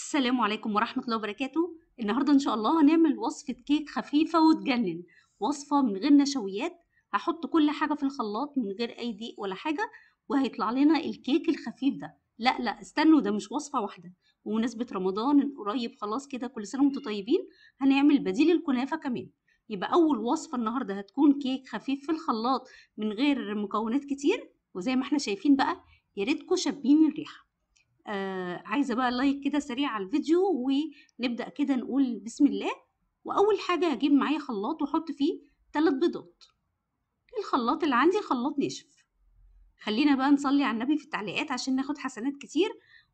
السلام عليكم ورحمة الله وبركاته النهاردة إن شاء الله هنعمل وصفة كيك خفيفة وتجنن وصفة من غير نشويات هحط كل حاجة في الخلاط من غير أي ضيق ولا حاجة وهيطلع لنا الكيك الخفيف ده لا لا استنوا ده مش وصفة واحدة بمناسبة رمضان قريب خلاص كده كل سنة وانتم طيبين هنعمل بديل الكنافة كمان يبقى أول وصفة النهاردة هتكون كيك خفيف في الخلاط من غير مكونات كتير وزي ما احنا شايفين بقى يا ريتكم شابين الريحة آه عايزه بقى لايك كده سريع على الفيديو ونبدا كده نقول بسم الله واول حاجه هجيب معايا خلاط واحط فيه ثلاث بيضات الخلاط اللي عندي خلاط ناشف خلينا بقى نصلي على النبي في التعليقات عشان ناخد حسنات كتير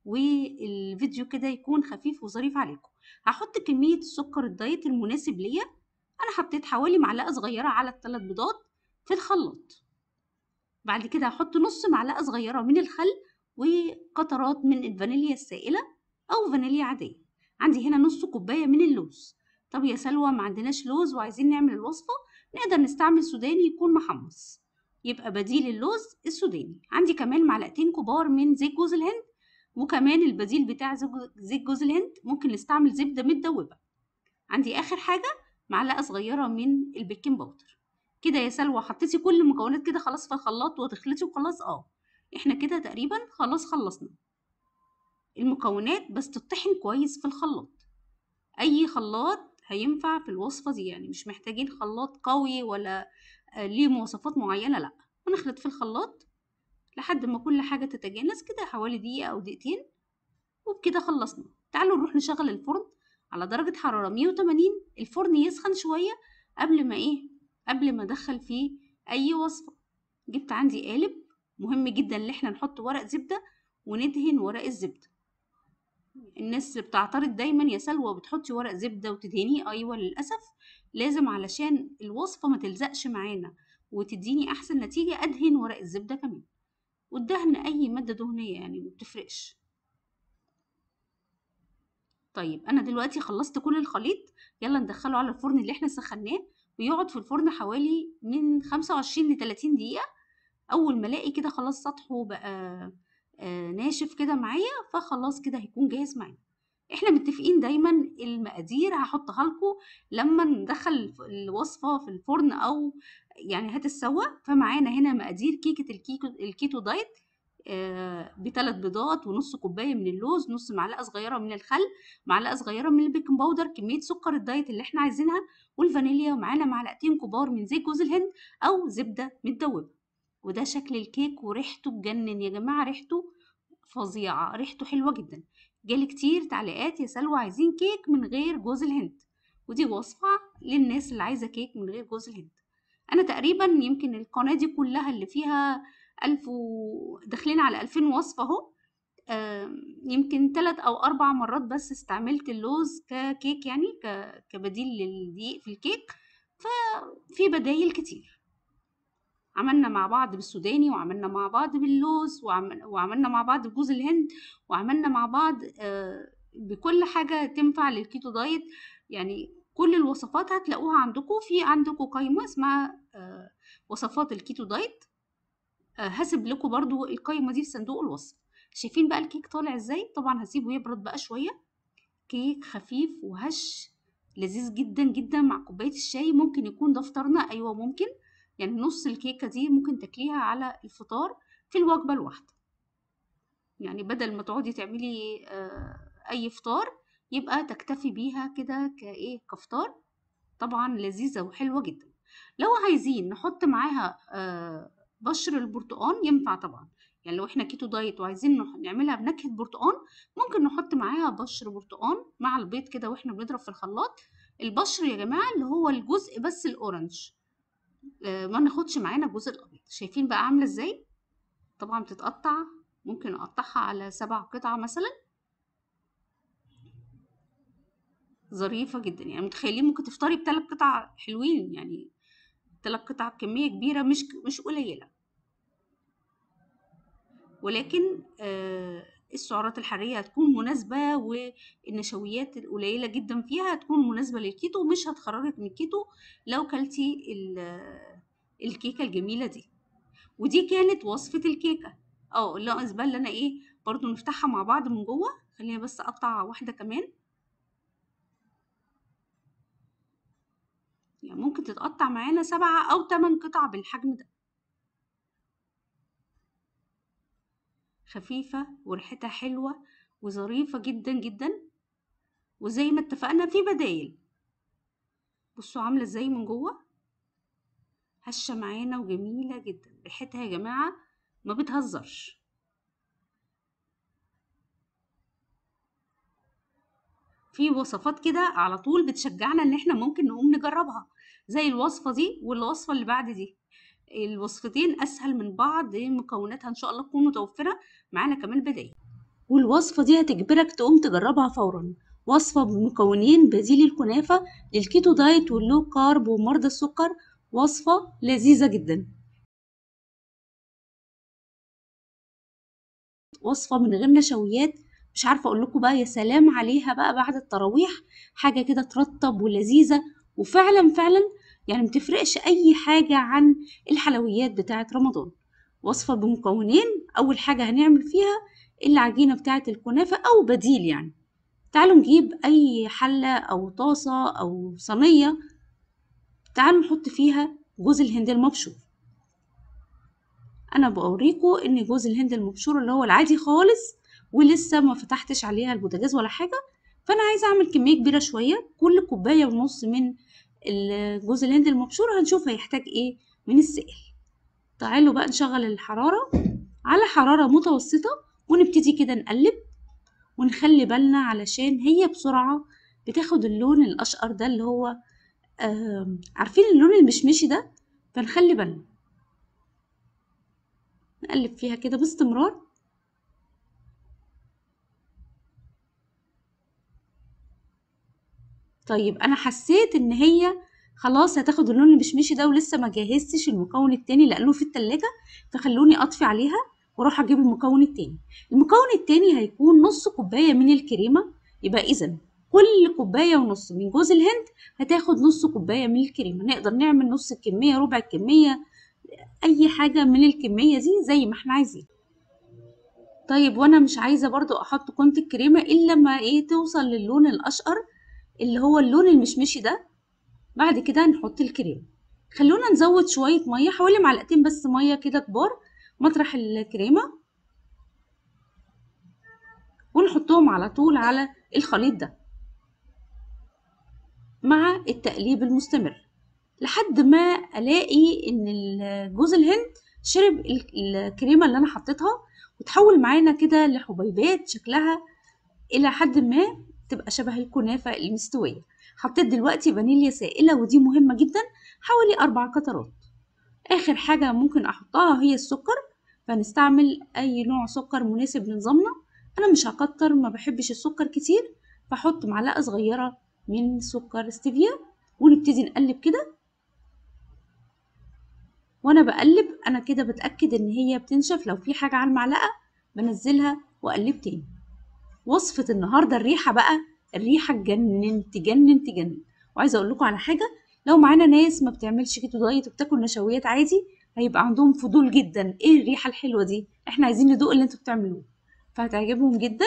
والفيديو كده يكون خفيف وظريف عليكم هحط كميه السكر الدايت المناسب ليا انا حطيت حوالي معلقه صغيره على الثلاث بيضات في الخلاط بعد كده هحط نص معلقه صغيره من الخل وقطرات من الفانيليا السائلة أو فانيليا عادية عندي هنا نص كوباية من اللوز طب يا سلوى ما عندناش لوز وعايزين نعمل الوصفة نقدر نستعمل سوداني يكون محمص يبقى بديل اللوز السوداني عندي كمان معلقتين كبار من زيت جوز الهند وكمان البديل بتاع زيت جوز الهند ممكن نستعمل زبدة متدوبة عندي آخر حاجة معلقة صغيرة من البيكنج باودر كده يا سلوى حطيتي كل المكونات كده خلاص في الخلاط وتخلطي وخلاص اه احنا كده تقريبا خلاص خلصنا المكونات بس تطحن كويس في الخلاط اي خلاط هينفع في الوصفة دي يعني مش محتاجين خلاط قوي ولا آه، ليه مواصفات معينة لا ونخلط في الخلاط لحد ما كل حاجة تتجانس كده حوالي دقيقة أو دقيقتين وبكده خلصنا تعالوا نروح نشغل الفرن على درجة حرارة 180 الفرن يسخن شوية قبل ما إيه قبل ما أدخل فيه أي وصفة جبت عندي قالب مهم جدا ان احنا نحط ورق زبدة وندهن ورق الزبدة الناس بتعترض دايما يا سلوى بتحطي ورق زبدة وتدهنيه ايوه للأسف لازم علشان الوصفة ما تلزقش معانا وتديني احسن نتيجة ادهن ورق الزبدة كمان والدهن اي مادة دهنية يعني ما بتفرقش طيب انا دلوقتي خلصت كل الخليط يلا ندخله على الفرن اللي احنا سخناه ويقعد في الفرن حوالي من 25 ل 30 دقيقة اول ما الاقي كده خلاص سطحه بقى آه، ناشف كده معايا فخلاص كده هيكون جاهز معايا احنا متفقين دايما المقادير هحطها لكم لما ندخل الوصفه في الفرن او يعني هتتسوى فمعانا هنا مقادير كيكه الكيكو الكيتو دايت آه، بثلاث بيضات ونص كوبايه من اللوز نص معلقه صغيره من الخل معلقه صغيره من البيكنج باودر كميه سكر الدايت اللي احنا عايزينها والفانيليا ومعانا معلقتين كبار من زيت جوز الهند او زبده متدوبه وده شكل الكيك وريحته تجنن يا جماعة ريحته فظيعة ريحته حلوة جدا جالي كتير تعليقات يا سلوى عايزين كيك من غير جوز الهند ودي وصفة للناس اللي عايزة كيك من غير جوز الهند أنا تقريبا يمكن القناة دي كلها اللي فيها ألف و... داخلين على ألفين وصفة أهو يمكن تلات أو أربع مرات بس استعملت اللوز ككيك يعني ك... كبديل للدقيق في الكيك ففي بدايل كتير عملنا مع بعض بالسوداني وعملنا مع بعض باللوز وعملنا مع بعض بجوز الهند وعملنا مع بعض آه، بكل حاجة تنفع للكيتو دايت يعني كل الوصفات هتلاقوها عندكم في عندكم قائمة اسمها آه، وصفات الكيتو دايت آه، هسيب لكم برضو القائمة دي في صندوق الوصف شايفين بقى الكيك طالع ازاي طبعا هسيبه يبرد بقى شوية كيك خفيف وهش لذيذ جدا جدا مع كوباية الشاي ممكن يكون ده فطارنا أيوة ممكن يعني نص الكيكه دي ممكن تاكليها على الفطار في الوجبه الواحده يعني بدل ما تقعدي تعملي آه، اي فطار يبقى تكتفي بيها كده كايه كفطار طبعا لذيذه وحلوه جدا لو عايزين نحط معاها آه، بشر البرتقال ينفع طبعا يعني لو احنا كيتو دايت وعايزين نعملها بنكهه برتقال ممكن نحط معاها بشر برتقال مع البيض كده واحنا بنضرب في الخلاط البشر يا جماعه اللي هو الجزء بس الاورنج آه، ما ناخدش معانا الجزء الابيض شايفين بقى عامله ازاي طبعا بتتقطع ممكن اقطعها على سبع قطع مثلا ظريفه جدا يعني متخيلين ممكن تفطري بثلاث قطع حلوين يعني ثلاث قطع كميه كبيره مش مش قليله ولكن آه، السعرات الحرارية هتكون مناسبة والنشويات القليلة جدا فيها هتكون مناسبة للكيتو ومش هتخرجك من الكيتو لو كلتي الكيكة الجميلة دي ودي كانت وصفة الكيكة اه ناقص بقى اللي انا ايه برضو نفتحها مع بعض من جوه خليني بس اقطع واحدة كمان يعني ممكن تتقطع معانا سبعة او تمن قطع بالحجم ده خفيفة وريحتها حلوة وظريفة جدا جدا وزي ما اتفقنا في بدايل بصوا عاملة ازاي من جوه هشة معانا وجميلة جدا ريحتها يا جماعة ما بتهزرش في وصفات كده على طول بتشجعنا ان احنا ممكن نقوم نجربها زي الوصفة دي والوصفة اللي بعد دي الوصفتين أسهل من بعض مكوناتها إن شاء الله تكون متوفرة معانا كمان بدائل والوصفة دي هتجبرك تقوم تجربها فورا وصفة بمكونين بديل الكنافة للكيتو دايت واللو كارب ومرضى السكر وصفة لذيذة جدا وصفة من غير نشويات مش عارفة أقول لكم بقى يا سلام عليها بقى بعد التراويح حاجة كده ترطب ولذيذة وفعلا فعلا يعني متفرقش أي حاجة عن الحلويات بتاعة رمضان وصفة بمكونين أول حاجة هنعمل فيها العجينة بتاعة الكنافة أو بديل يعني تعالوا نجيب أي حلة أو طاسة أو صينية تعالوا نحط فيها جوز الهند المبشور أنا بوريكم إن جوز الهند المبشور اللي هو العادي خالص ولسه ما فتحتش عليها البوتاجاز ولا حاجة فأنا عايزة أعمل كمية كبيرة شوية كل كوباية ونص من جوز الهند المبشور هنشوف هيحتاج ايه من السائل تعالوا بقى نشغل الحرارة على حرارة متوسطة ونبتدي كده نقلب ونخلي بالنا علشان هي بسرعة بتاخد اللون الأشقر ده اللي هو عارفين اللون المشمشي ده فنخلي بالنا نقلب فيها كده باستمرار طيب انا حسيت ان هي خلاص هتاخد اللون المشمشي ده ولسه ما جهزتش المكون التاني لانه في التلاجة فخلوني اطفي عليها واروح اجيب المكون التاني المكون التاني هيكون نص كوبايه من الكريمه يبقى اذا كل كوبايه ونص من جوز الهند هتاخد نص كوبايه من الكريمه نقدر نعمل نص الكميه ربع الكميه اي حاجه من الكميه دي زي ما احنا عايزين طيب وانا مش عايزه برضو احط كونت الكريمه الا ما ايه توصل للون الاشقر اللي هو اللون المشمشي ده بعد كده نحط الكريم خلونا نزود شوية مية حوالي معلقتين بس مية كده كبار مطرح الكريمة ونحطهم على طول على الخليط ده مع التقليب المستمر لحد ما الاقي ان جوز الهند شرب الكريمه اللي انا حطيتها وتحول معانا كده لحبيبات شكلها الى حد ما تبقى شبه الكنافة المستوية حطيت دلوقتي فانيليا سائلة ودي مهمة جدا حوالي أربع قطرات آخر حاجة ممكن أحطها هي السكر فنستعمل أي نوع سكر مناسب لنظامنا أنا مش هكتر ما بحبش السكر كتير فحط معلقة صغيرة من سكر ستيفيا ونبتدي نقلب كده وانا بقلب انا كده بتاكد ان هي بتنشف لو في حاجه على المعلقه بنزلها واقلب تاني وصفه النهارده الريحه بقى الريحه تجنن تجنن تجنن وعايزه اقول لكم على حاجه لو معانا ناس ما بتعملش كيتو دايت وبتاكل نشويات عادي هيبقى عندهم فضول جدا ايه الريحه الحلوه دي احنا عايزين ندوق اللي انتوا بتعملوه فهتعجبهم جدا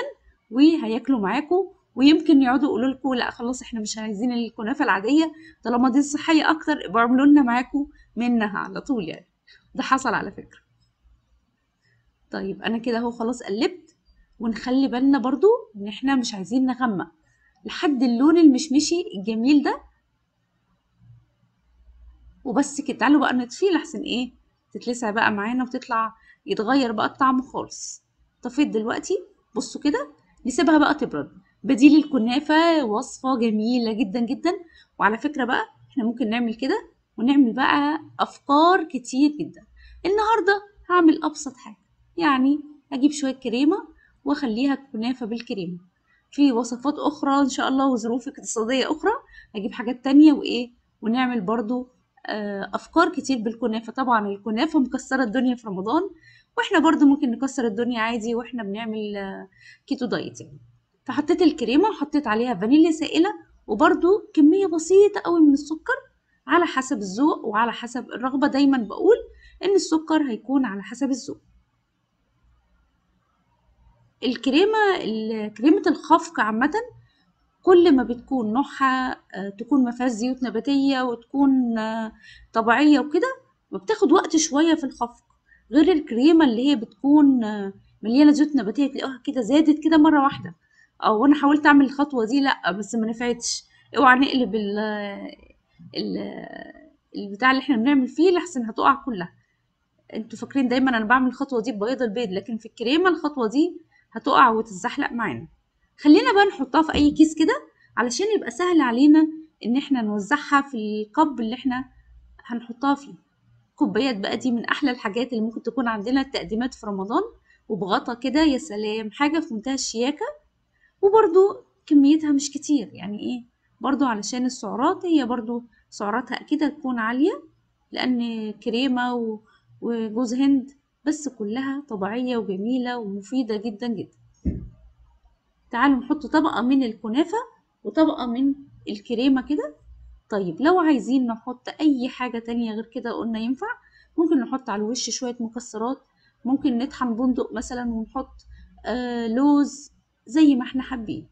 وهياكلوا معاكم ويمكن يقعدوا يقولوا لكم لا خلاص احنا مش عايزين الكنافه العاديه طالما دي صحيه اكتر ابقوا اعملوا لنا معاكم منها على طول يعني ده حصل على فكره طيب انا كده اهو خلاص قلبت ونخلي بالنا برضو ان احنا مش عايزين نغمق لحد اللون المشمشي الجميل ده وبس كده تعالوا بقى نطفيه لحسن ايه تتلسع بقى معانا وتطلع يتغير بقى الطعم خالص طفيت دلوقتي بصوا كده نسيبها بقى تبرد بديل الكنافة وصفة جميلة جدا جدا وعلى فكرة بقى احنا ممكن نعمل كده ونعمل بقى أفكار كتير جدا النهاردة هعمل أبسط حاجة يعني أجيب شوية كريمة واخليها كنافة بالكريمة في وصفات اخرى ان شاء الله وظروف اقتصادية اخرى هجيب حاجات تانية وايه ونعمل برضو آه، افكار كتير بالكنافة طبعا الكنافة مكسرة الدنيا في رمضان واحنا برضو ممكن نكسر الدنيا عادي واحنا بنعمل كيتو آه، دايت يعني فحطيت الكريمة وحطيت عليها فانيليا سائلة وبرضو كمية بسيطة قوي من السكر على حسب الذوق وعلى حسب الرغبة دايما بقول ان السكر هيكون على حسب الذوق الكريمة كريمة الخفق عامة كل ما بتكون نوعها آه، تكون ما فيهاش زيوت نباتية وتكون آه، طبيعية وكده وبتاخد وقت شوية في الخفق غير الكريمة اللي هي بتكون آه، مليانة زيوت نباتية تلاقيها كده زادت كده مرة واحدة أو أنا حاولت أعمل الخطوة دي لأ بس ما نفعتش اوعى نقلب ال البتاع اللي احنا بنعمل فيه لحسن هتقع كلها انتوا فاكرين دايما انا بعمل الخطوه دي ببيض البيض لكن في الكريمه الخطوه دي هتقع وتتزحلق معانا خلينا بقى نحطها في اي كيس كده علشان يبقى سهل علينا ان احنا نوزعها في القب اللي احنا هنحطها فيه كوبايات بقى دي من احلى الحاجات اللي ممكن تكون عندنا التقديمات في رمضان وبغطا كده يا سلام حاجه في منتهى الشياكه وبرده كميتها مش كتير يعني ايه برده علشان السعرات هي برده سعراتها اكيد هتكون عاليه لان كريمه وجوز هند بس كلها طبيعية وجميلة ومفيدة جدا جدا تعالوا نحط طبقة من الكنافة وطبقة من الكريمة كده طيب لو عايزين نحط أي حاجة تانية غير كده قلنا ينفع ممكن نحط على الوش شوية مكسرات ممكن نطحن بندق مثلا ونحط آه لوز زي ما احنا حابين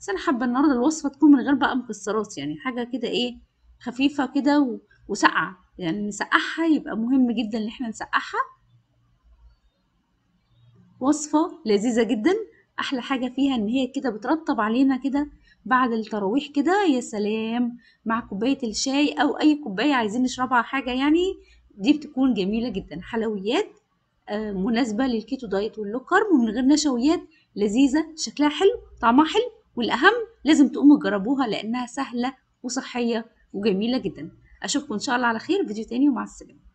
بس انا حابه النهارده الوصفه تكون من غير بقى مكسرات يعني حاجه كده ايه خفيفه كده وسقعه يعني نسقعها يبقى مهم جدا ان احنا نسقعها وصفة لذيذة جدا أحلى حاجة فيها إن هي كده بترطب علينا كده بعد التراويح كده يا سلام مع كوباية الشاي أو أي كوباية عايزين نشربها حاجة يعني دي بتكون جميلة جدا حلويات آه، مناسبة للكيتو دايت واللو كارب ومن غير نشويات لذيذة شكلها حلو طعمها حلو والأهم لازم تقوموا تجربوها لأنها سهلة وصحية وجميلة جدا أشوفكم إن شاء الله على خير فيديو تاني ومع السلامة